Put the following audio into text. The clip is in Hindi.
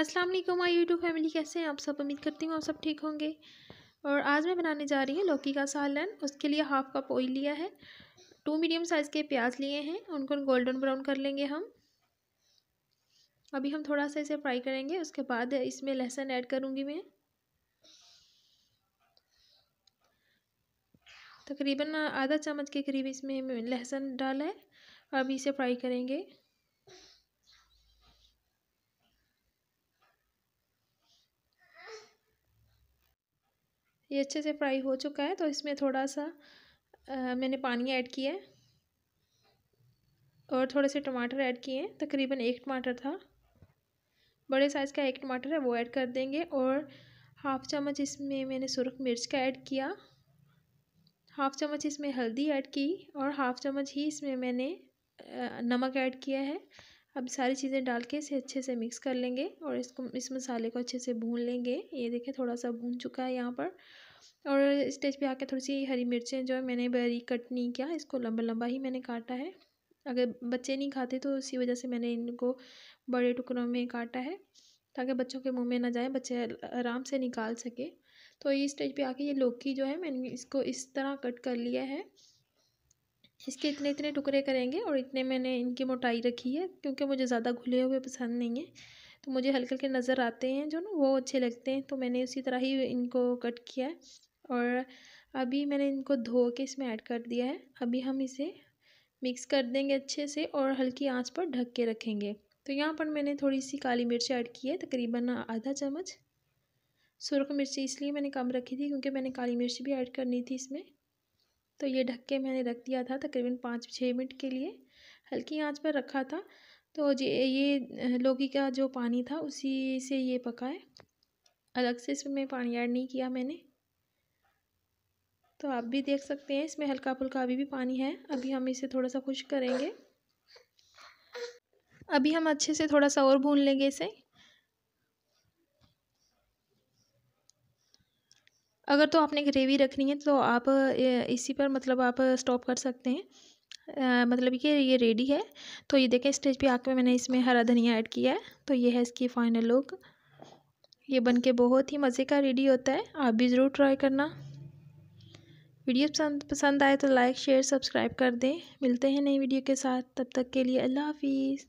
अस्सलाम वालेकुम आई यूट्यूब फैमिली कैसे हैं आप सब उम्मीद करती हूँ आप सब ठीक होंगे और आज मैं बनाने जा रही हूँ लौकी का सालन उसके लिए हाफ़ कप ऑयल लिया है टू मीडियम साइज़ के प्याज लिए हैं उनको गोल्डन ब्राउन कर लेंगे हम अभी हम थोड़ा सा इसे फ्राई करेंगे उसके बाद इसमें लहसुन ऐड करूँगी मैं तकरीबन आधा चम्मच के करीब इसमें लहसुन डाला है अभी इसे फ्राई करेंगे ये अच्छे से फ्राई हो चुका है तो इसमें थोड़ा सा आ, मैंने पानी ऐड किया है और थोड़े से टमाटर ऐड किए हैं तकरीबन एक टमाटर था बड़े साइज़ का एक टमाटर है वो ऐड कर देंगे और हाफ़ चम्मच इसमें मैंने सुरख मिर्च का ऐड किया हाफ़ चम्मच इसमें हल्दी ऐड की और हाफ़ चम्मच ही इसमें मैंने नमक ऐड किया है अब सारी चीज़ें डाल के इसे अच्छे से मिक्स कर लेंगे और इसको इस मसाले को अच्छे से भून लेंगे ये देखें थोड़ा सा भून चुका है यहाँ पर और स्टेज पे आके थोड़ी सी हरी मिर्चें जो है मैंने बारीक कट नहीं किया इसको लंबा लंबा ही मैंने काटा है अगर बच्चे नहीं खाते तो उसी वजह से मैंने इनको बड़े टुकड़ों में काटा है ताकि बच्चों के मुंह में ना जाए बच्चे आराम से निकाल सके तो ये स्टेज पे आके ये लौकी जो है मैंने इसको इस तरह कट कर लिया है इसके इतने इतने टुकड़े करेंगे और इतने मैंने इनकी मोटाई रखी है क्योंकि मुझे ज़्यादा घुले हुए पसंद नहीं है तो मुझे हल्के हल्के नज़र आते हैं जो ना वो अच्छे लगते हैं तो मैंने उसी तरह ही इनको कट किया है और अभी मैंने इनको धो के इसमें ऐड कर दिया है अभी हम इसे मिक्स कर देंगे अच्छे से और हल्की आंच पर ढक के रखेंगे तो यहाँ पर मैंने थोड़ी सी काली मिर्च ऐड की है तकरीबन आधा चम्मच सुरख मिर्ची इसलिए मैंने कम रखी थी क्योंकि मैंने काली मिर्ची भी ऐड करनी थी इसमें तो ये ढक के मैंने रख दिया था तकरीबन पाँच छः मिनट के लिए हल्की आंच पर रखा था तो ये लौकी का जो पानी था उसी से ये पका है अलग से इसमें पानी ऐड नहीं किया मैंने तो आप भी देख सकते हैं इसमें हल्का फुल्का अभी भी पानी है अभी हम इसे थोड़ा सा खुश करेंगे अभी हम अच्छे से थोड़ा सा और भून लेंगे इसे अगर तो आपने ग्रेवी रखनी है तो आप इसी पर मतलब आप स्टॉप कर सकते हैं आ, मतलब ये ये रेडी है तो ये देखें स्टेज पे आके मैंने इसमें हरा धनिया ऐड किया है तो ये है इसकी फाइनल लुक ये बनके बहुत ही मज़े का रेडी होता है आप भी ज़रूर ट्राई करना वीडियो पसंद पसंद आए तो लाइक शेयर सब्सक्राइब कर दें मिलते हैं नई वीडियो के साथ तब तक के लिए अल्लाह हाफिज़